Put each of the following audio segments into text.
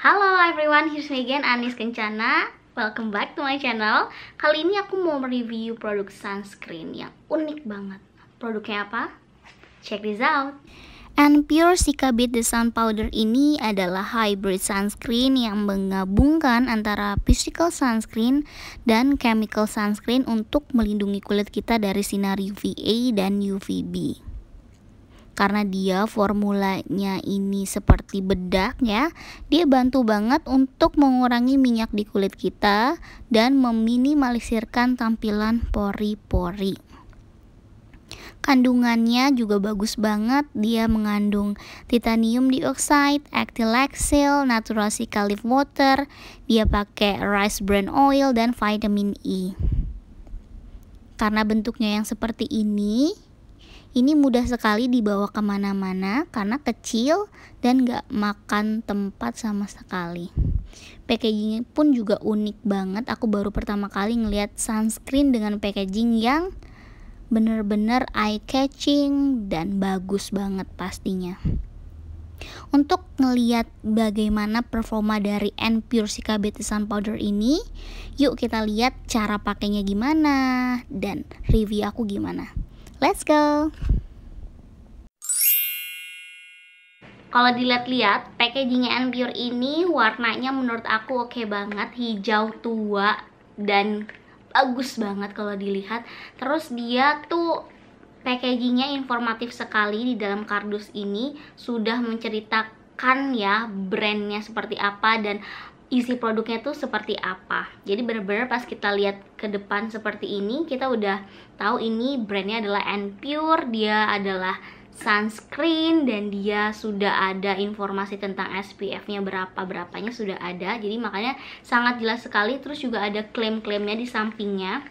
Halo everyone, here's me again, Anis Kencana Welcome back to my channel Kali ini aku mau mereview produk sunscreen yang unik banget Produknya apa? Check this out And Pure Beat The Sun Powder ini adalah hybrid sunscreen yang menggabungkan antara physical sunscreen dan chemical sunscreen untuk melindungi kulit kita dari sinar UVA dan UVB karena dia formulanya ini seperti bedak ya dia bantu banget untuk mengurangi minyak di kulit kita dan meminimalisirkan tampilan pori-pori kandungannya juga bagus banget dia mengandung titanium dioxide, natural natural leaf water dia pakai rice bran oil dan vitamin E karena bentuknya yang seperti ini ini mudah sekali dibawa kemana-mana karena kecil dan gak makan tempat sama sekali. Packagingnya pun juga unik banget. Aku baru pertama kali ngeliat sunscreen dengan packaging yang bener-bener eye catching dan bagus banget pastinya. Untuk ngeliat bagaimana performa dari N Pure Sika Beauty Sun Powder ini, yuk kita lihat cara pakainya gimana dan review aku gimana. Let's go! Kalau dilihat-lihat, packagingnya Enpure ini warnanya menurut aku oke okay banget, hijau tua dan bagus banget kalau dilihat. Terus dia tuh packagingnya informatif sekali di dalam kardus ini sudah menceritakan ya brandnya seperti apa dan isi produknya tuh seperti apa. Jadi bener-bener pas kita lihat ke depan seperti ini, kita udah tahu ini brandnya adalah Npure, dia adalah sunscreen dan dia sudah ada informasi tentang SPF-nya berapa berapanya sudah ada. Jadi makanya sangat jelas sekali. Terus juga ada klaim-klaimnya di sampingnya.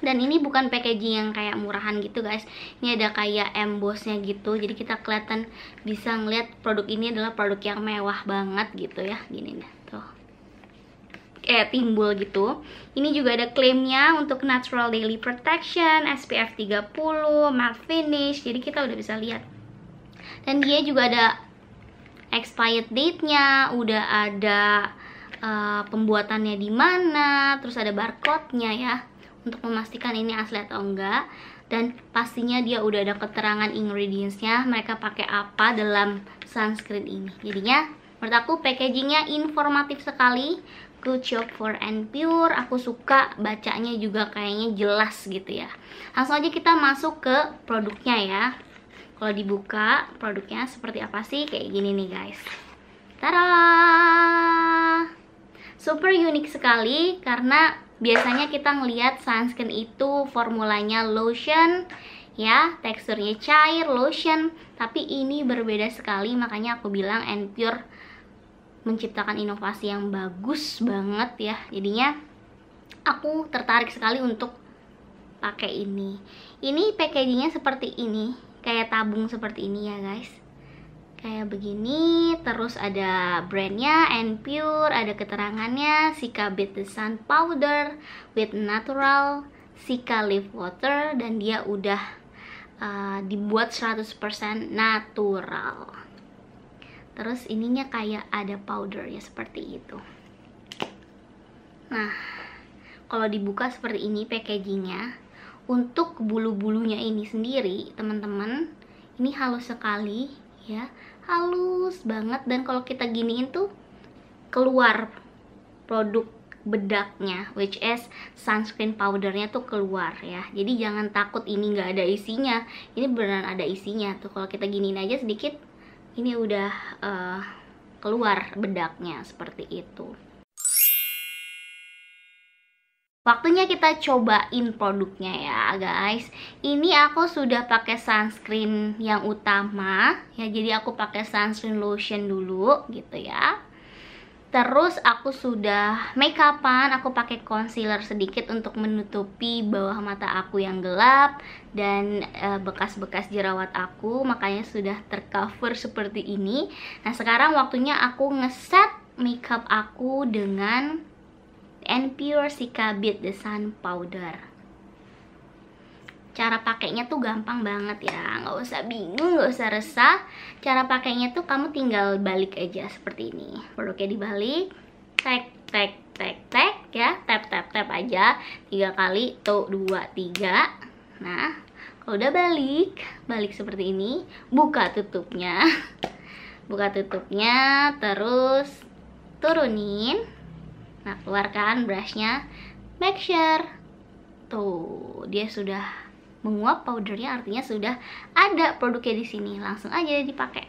Dan ini bukan packaging yang kayak murahan gitu guys Ini ada kayak embossnya gitu Jadi kita kelihatan bisa ngeliat produk ini adalah produk yang mewah banget gitu ya Gini nih, tuh eh, timbul gitu. Ini juga ada klaimnya untuk Natural Daily Protection, SPF 30, matte finish. Jadi kita udah bisa lihat. Dan dia juga ada expired date-nya, udah ada uh, pembuatannya di mana, terus ada barcode-nya ya untuk memastikan ini asli atau enggak dan pastinya dia udah ada keterangan ingredients-nya, mereka pakai apa dalam sunscreen ini jadinya menurut aku packagingnya informatif sekali Good for and Pure. Aku suka bacanya juga kayaknya jelas gitu ya. Langsung aja kita masuk ke produknya ya. Kalau dibuka produknya seperti apa sih? Kayak gini nih guys. Tada! Super unik sekali karena biasanya kita ngelihat sunscreen itu formulanya lotion ya, teksturnya cair, lotion, tapi ini berbeda sekali makanya aku bilang and pure menciptakan inovasi yang bagus banget ya jadinya aku tertarik sekali untuk pakai ini ini packagingnya seperti ini kayak tabung seperti ini ya guys kayak begini terus ada brandnya and pure ada keterangannya Sika Beat the Sun Powder with Natural Sika Leaf Water dan dia udah uh, dibuat 100% natural terus ininya kayak ada powder ya seperti itu nah kalau dibuka seperti ini packagingnya untuk bulu-bulunya ini sendiri teman-teman ini halus sekali ya halus banget dan kalau kita giniin tuh keluar produk bedaknya which is sunscreen powdernya tuh keluar ya jadi jangan takut ini nggak ada isinya ini beneran ada isinya tuh kalau kita giniin aja sedikit ini udah uh, keluar bedaknya seperti itu Waktunya kita cobain produknya ya guys Ini aku sudah pakai sunscreen yang utama ya Jadi aku pakai sunscreen lotion dulu gitu ya Terus aku sudah make upan, aku pakai concealer sedikit untuk menutupi bawah mata aku yang gelap dan eh, bekas-bekas jerawat aku, makanya sudah tercover seperti ini. Nah, sekarang waktunya aku ngeset makeup aku dengan Pure Sika Beat The Sun Powder cara pakainya tuh gampang banget ya nggak usah bingung nggak usah resah cara pakainya tuh kamu tinggal balik aja seperti ini produknya dibalik tek tek tek tek ya tap tap tap aja tiga kali tuh dua tiga nah kalau udah balik balik seperti ini buka tutupnya buka tutupnya terus turunin nah keluarkan brushnya make sure tuh dia sudah menguap powdernya artinya sudah ada produknya di sini langsung aja dipakai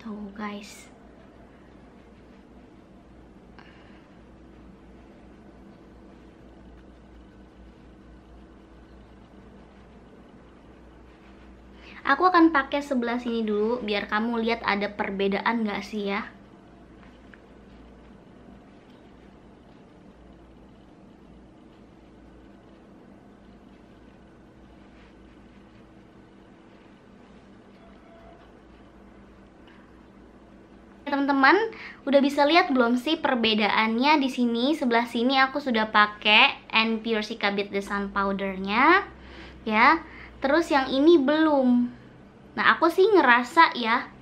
tuh guys aku akan pakai sebelah sini dulu biar kamu lihat ada perbedaan nggak sih ya teman-teman udah bisa lihat belum sih perbedaannya di sini sebelah sini aku sudah pakai and pure sikabit the sun powdernya ya terus yang ini belum nah aku sih ngerasa ya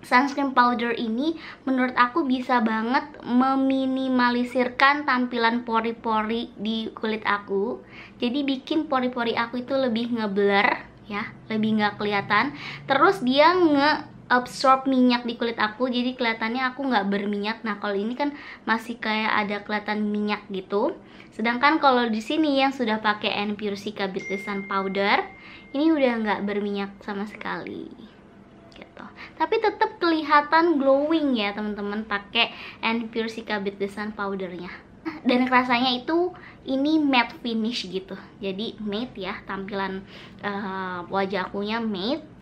sunscreen powder ini menurut aku bisa banget meminimalisirkan tampilan pori-pori di kulit aku jadi bikin pori-pori aku itu lebih ngeblur ya lebih nggak kelihatan terus dia nge absorb minyak di kulit aku jadi kelihatannya aku nggak berminyak nah kalau ini kan masih kayak ada kelihatan minyak gitu sedangkan kalau di sini yang sudah pakai N-Pure Sika Beatless Sun Powder ini udah nggak berminyak sama sekali gitu tapi tetap kelihatan glowing ya teman-teman pakai N-Pure Sika Beatless Sun Powdernya dan rasanya itu ini matte finish gitu jadi matte ya tampilan uh, wajah akunya matte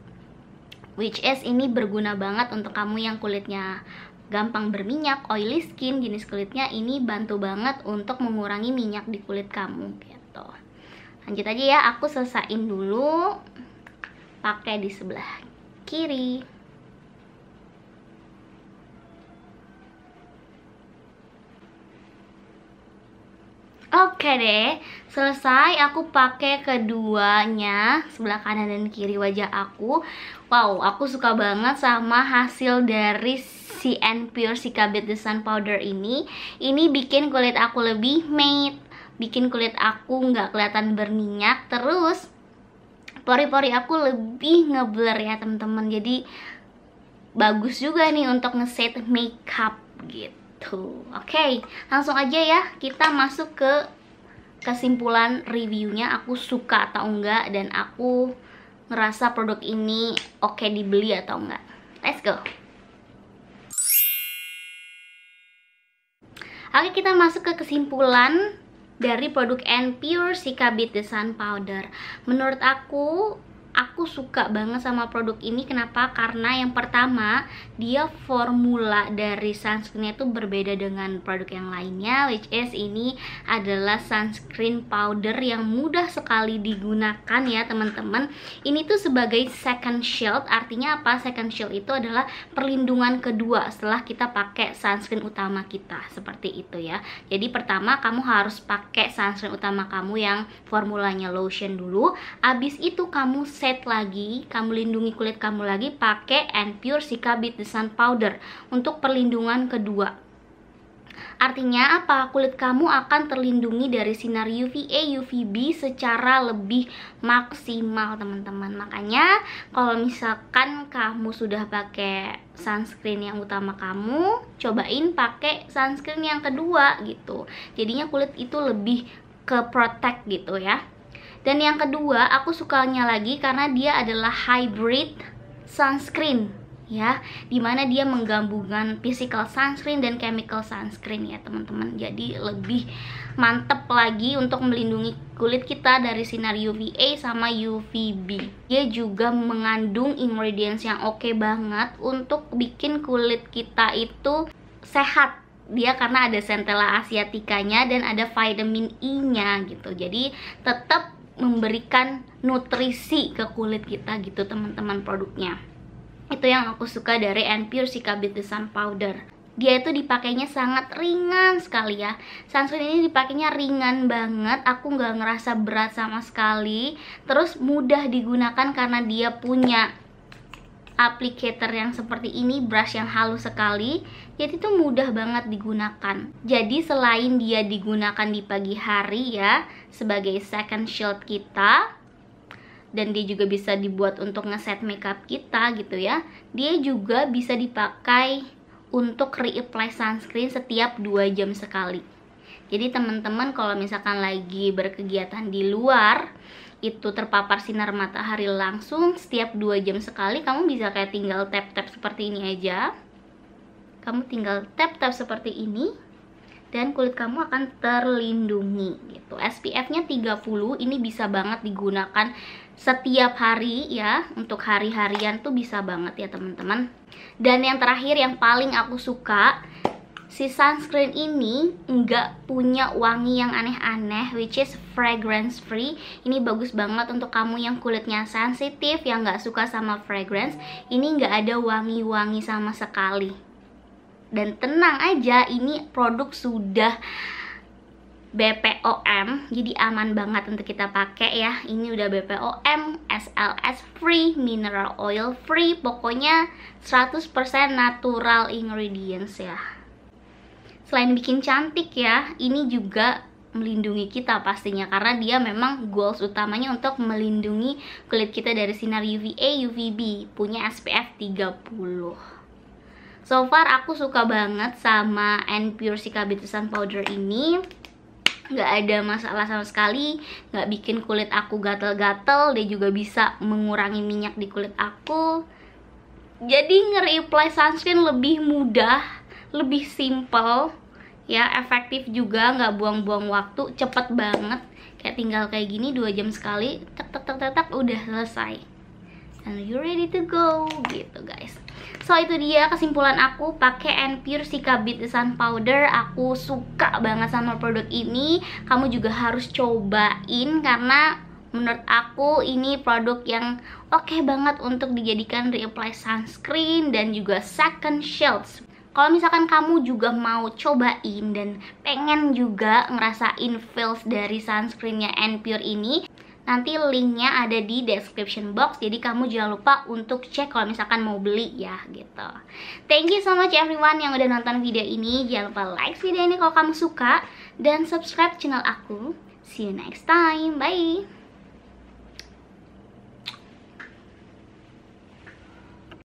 Which is ini berguna banget untuk kamu yang kulitnya gampang berminyak, oily skin, jenis kulitnya ini bantu banget untuk mengurangi minyak di kulit kamu gitu. Lanjut aja ya, aku selesain dulu pakai di sebelah kiri. Oke deh, selesai aku pakai keduanya sebelah kanan dan kiri wajah aku. Wow, aku suka banget sama hasil dari CN Pure Sikabit The Sun Powder ini. Ini bikin kulit aku lebih matte, bikin kulit aku nggak kelihatan berminyak. Terus pori-pori aku lebih ngeblur ya teman-teman. Jadi bagus juga nih untuk ngeset makeup gitu gitu oke okay, langsung aja ya kita masuk ke kesimpulan reviewnya aku suka atau enggak dan aku ngerasa produk ini oke okay dibeli atau enggak let's go Oke kita masuk ke kesimpulan dari produk N Pure Sika Beauty Sun Powder Menurut aku aku suka banget sama produk ini kenapa karena yang pertama dia formula dari sunscreennya itu berbeda dengan produk yang lainnya which is ini adalah sunscreen powder yang mudah sekali digunakan ya teman-teman ini tuh sebagai second shield artinya apa second shield itu adalah perlindungan kedua setelah kita pakai sunscreen utama kita seperti itu ya jadi pertama kamu harus pakai sunscreen utama kamu yang formulanya lotion dulu abis itu kamu set lagi, kamu lindungi kulit kamu lagi pakai and pure Sika Beat the Sun Powder untuk perlindungan kedua. Artinya apa? Kulit kamu akan terlindungi dari sinar UVA, UVB secara lebih maksimal, teman-teman. Makanya kalau misalkan kamu sudah pakai sunscreen yang utama kamu, cobain pakai sunscreen yang kedua gitu. Jadinya kulit itu lebih ke protect gitu ya. Dan yang kedua, aku sukanya lagi karena dia adalah hybrid sunscreen ya dimana dia menggabungkan physical sunscreen dan chemical sunscreen ya teman-teman jadi lebih mantep lagi untuk melindungi kulit kita dari sinar UVA sama UVB dia juga mengandung ingredients yang oke okay banget untuk bikin kulit kita itu sehat dia karena ada centella asiaticanya dan ada vitamin E nya gitu jadi tetap memberikan nutrisi ke kulit kita gitu teman-teman produknya itu yang aku suka dari N pure Sikabit Sun Powder dia itu dipakainya sangat ringan sekali ya sunscreen ini dipakainya ringan banget aku nggak ngerasa berat sama sekali terus mudah digunakan karena dia punya applicator yang seperti ini, brush yang halus sekali, jadi itu mudah banget digunakan. Jadi selain dia digunakan di pagi hari ya, sebagai second shield kita, dan dia juga bisa dibuat untuk ngeset makeup kita gitu ya, dia juga bisa dipakai untuk reapply sunscreen setiap 2 jam sekali. Jadi teman-teman kalau misalkan lagi berkegiatan di luar, itu terpapar sinar matahari langsung setiap 2 jam sekali kamu bisa kayak tinggal tap-tap seperti ini aja kamu tinggal tap-tap seperti ini dan kulit kamu akan terlindungi gitu SPF-nya 30 ini bisa banget digunakan setiap hari ya untuk hari-harian tuh bisa banget ya teman-teman dan yang terakhir yang paling aku suka si sunscreen ini nggak punya wangi yang aneh-aneh which is fragrance free ini bagus banget untuk kamu yang kulitnya sensitif yang nggak suka sama fragrance ini nggak ada wangi-wangi sama sekali dan tenang aja ini produk sudah BPOM jadi aman banget untuk kita pakai ya ini udah BPOM SLS free mineral oil free pokoknya 100% natural ingredients ya selain bikin cantik ya, ini juga melindungi kita pastinya karena dia memang goals utamanya untuk melindungi kulit kita dari sinar UVA, UVB, punya SPF 30. So far aku suka banget sama N Pure Sika Bitusan Powder ini nggak ada masalah sama sekali nggak bikin kulit aku gatel-gatel dia juga bisa mengurangi minyak di kulit aku jadi nge-reply sunscreen lebih mudah lebih simple ya efektif juga nggak buang-buang waktu cepet banget kayak tinggal kayak gini dua jam sekali tek tek tek udah selesai and you ready to go gitu guys so itu dia kesimpulan aku pakai and pure sika bitisan powder aku suka banget sama produk ini kamu juga harus cobain karena menurut aku ini produk yang oke okay banget untuk dijadikan reapply sunscreen dan juga second shields kalau misalkan kamu juga mau cobain dan pengen juga ngerasain feels dari sunscreennya and pure ini nanti linknya ada di description box jadi kamu jangan lupa untuk cek kalau misalkan mau beli ya gitu thank you so much everyone yang udah nonton video ini jangan lupa like video ini kalau kamu suka dan subscribe channel aku see you next time bye